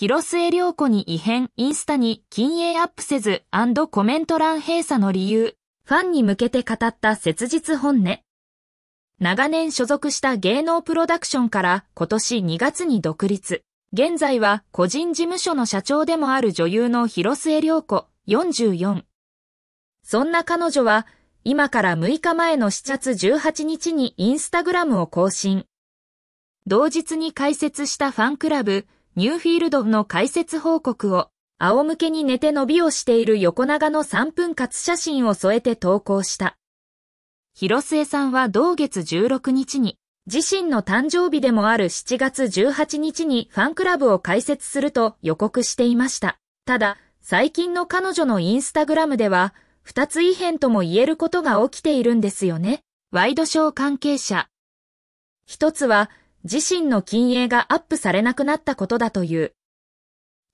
広末涼子に異変、インスタに禁煙アップせずコメント欄閉鎖の理由、ファンに向けて語った切実本音。長年所属した芸能プロダクションから今年2月に独立。現在は個人事務所の社長でもある女優の広末涼子、44。そんな彼女は、今から6日前の7月18日にインスタグラムを更新。同日に開設したファンクラブ、ニューフィールドの解説報告を、仰向けに寝て伸びをしている横長の3分割写真を添えて投稿した。広末さんは同月16日に、自身の誕生日でもある7月18日にファンクラブを開設すると予告していました。ただ、最近の彼女のインスタグラムでは、二つ異変とも言えることが起きているんですよね。ワイドショー関係者。一つは、自身の禁鋭がアップされなくなったことだという。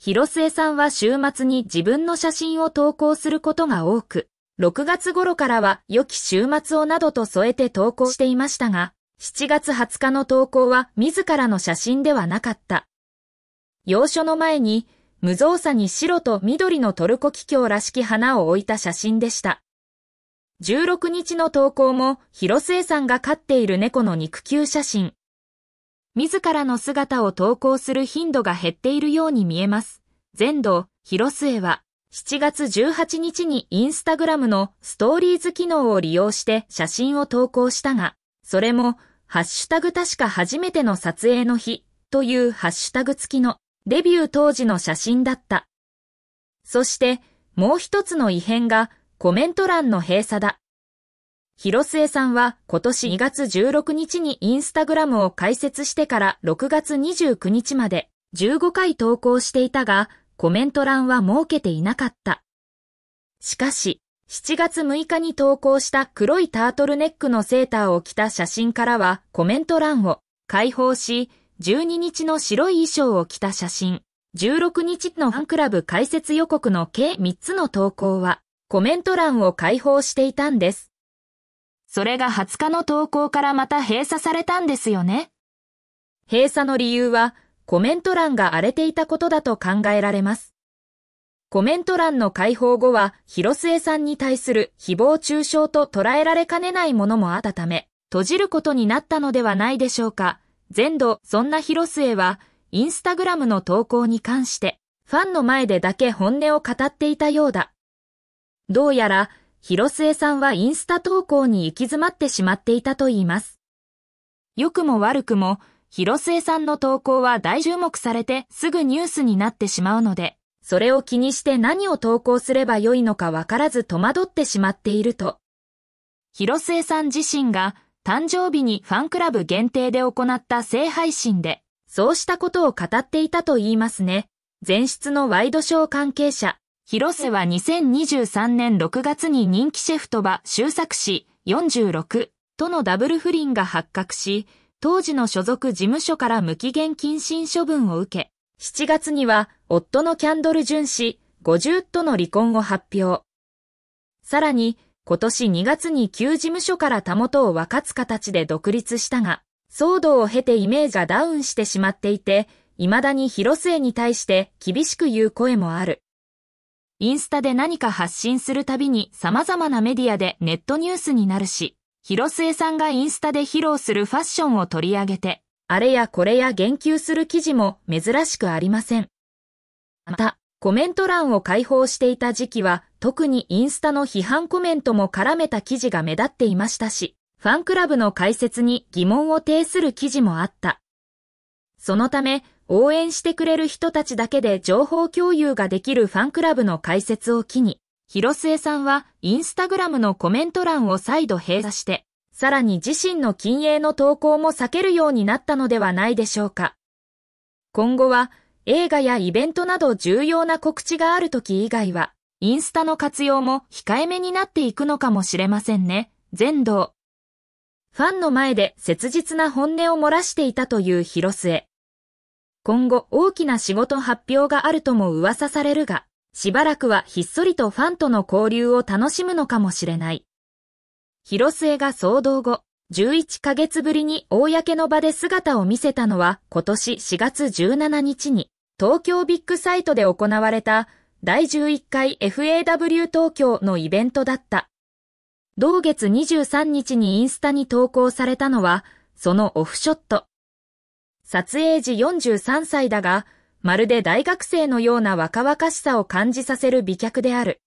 広末さんは週末に自分の写真を投稿することが多く、6月頃からは良き週末をなどと添えて投稿していましたが、7月20日の投稿は自らの写真ではなかった。要所の前に、無造作に白と緑のトルコキキョウらしき花を置いた写真でした。16日の投稿も広末さんが飼っている猫の肉球写真。自らの姿を投稿する頻度が減っているように見えます。全土、広末は、7月18日にインスタグラムのストーリーズ機能を利用して写真を投稿したが、それも、ハッシュタグ確か初めての撮影の日というハッシュタグ付きのデビュー当時の写真だった。そして、もう一つの異変がコメント欄の閉鎖だ。広末さんは今年2月16日にインスタグラムを開設してから6月29日まで15回投稿していたが、コメント欄は設けていなかった。しかし、7月6日に投稿した黒いタートルネックのセーターを着た写真からはコメント欄を開放し、12日の白い衣装を着た写真、16日のファンクラブ開設予告の計3つの投稿はコメント欄を開放していたんです。それが20日の投稿からまた閉鎖されたんですよね。閉鎖の理由はコメント欄が荒れていたことだと考えられます。コメント欄の解放後は広末さんに対する誹謗中傷と捉えられかねないものもあったため、閉じることになったのではないでしょうか。全土、そんな広末は、インスタグラムの投稿に関して、ファンの前でだけ本音を語っていたようだ。どうやら、広末さんはインスタ投稿に行き詰まってしまっていたといいます。良くも悪くも、広末さんの投稿は大注目されてすぐニュースになってしまうので、それを気にして何を投稿すれば良いのかわからず戸惑ってしまっていると。広末さん自身が誕生日にファンクラブ限定で行った性配信で、そうしたことを語っていたと言いますね。前室のワイドショー関係者、広瀬は2023年6月に人気シェフとば修作誌46とのダブル不倫が発覚し、当時の所属事務所から無期限謹慎処分を受け、7月には夫のキャンドル淳氏50との離婚を発表。さらに、今年2月に旧事務所からたもとを分かつ形で独立したが、騒動を経てイメージがダウンしてしまっていて、未だに広末に対して厳しく言う声もある。インスタで何か発信するたびに様々なメディアでネットニュースになるし、広末さんがインスタで披露するファッションを取り上げて、あれやこれや言及する記事も珍しくありません。また、コメント欄を開放していた時期は、特にインスタの批判コメントも絡めた記事が目立っていましたし、ファンクラブの解説に疑問を呈する記事もあった。そのため、応援してくれる人たちだけで情報共有ができるファンクラブの開設を機に、広末さんはインスタグラムのコメント欄を再度閉鎖して、さらに自身の禁煙の投稿も避けるようになったのではないでしょうか。今後は映画やイベントなど重要な告知がある時以外は、インスタの活用も控えめになっていくのかもしれませんね。全道。ファンの前で切実な本音を漏らしていたという広末。今後大きな仕事発表があるとも噂されるが、しばらくはひっそりとファンとの交流を楽しむのかもしれない。広末が騒動後、11ヶ月ぶりに公の場で姿を見せたのは今年4月17日に東京ビッグサイトで行われた第11回 FAW 東京のイベントだった。同月23日にインスタに投稿されたのはそのオフショット。撮影時43歳だが、まるで大学生のような若々しさを感じさせる美脚である。